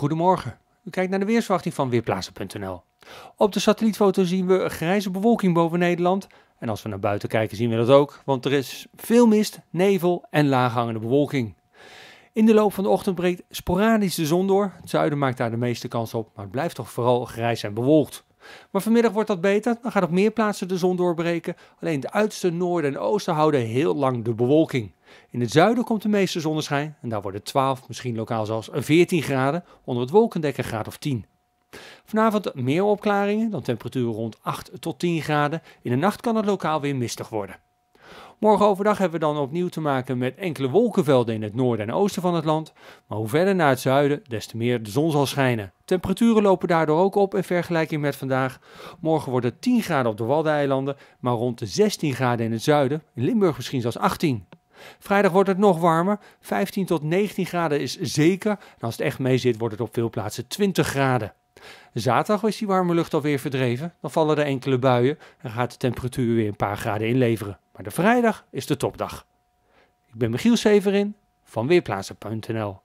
Goedemorgen. U kijkt naar de weersverwachting van Weerplaatsen.nl. Op de satellietfoto zien we grijze bewolking boven Nederland. En als we naar buiten kijken zien we dat ook, want er is veel mist, nevel en laaghangende bewolking. In de loop van de ochtend breekt sporadisch de zon door. Het zuiden maakt daar de meeste kans op, maar het blijft toch vooral grijs en bewolkt. Maar vanmiddag wordt dat beter, dan gaat op meer plaatsen de zon doorbreken. Alleen de uiterste noorden en oosten houden heel lang de bewolking. In het zuiden komt de meeste zonneschijn en daar worden 12, misschien lokaal zelfs 14 graden, onder het wolkendek graad of 10. Vanavond meer opklaringen, dan temperaturen rond 8 tot 10 graden. In de nacht kan het lokaal weer mistig worden. Morgen overdag hebben we dan opnieuw te maken met enkele wolkenvelden in het noorden en oosten van het land. Maar hoe verder naar het zuiden, des te meer de zon zal schijnen. Temperaturen lopen daardoor ook op in vergelijking met vandaag. Morgen wordt het 10 graden op de Waddeneilanden, maar rond de 16 graden in het zuiden, in Limburg misschien zelfs 18. Vrijdag wordt het nog warmer. 15 tot 19 graden is zeker. En als het echt mee zit, wordt het op veel plaatsen 20 graden. Zaterdag is die warme lucht alweer verdreven. Dan vallen er enkele buien en gaat de temperatuur weer een paar graden inleveren. Maar de vrijdag is de topdag. Ik ben Michiel Severin van Weerplaatsen.nl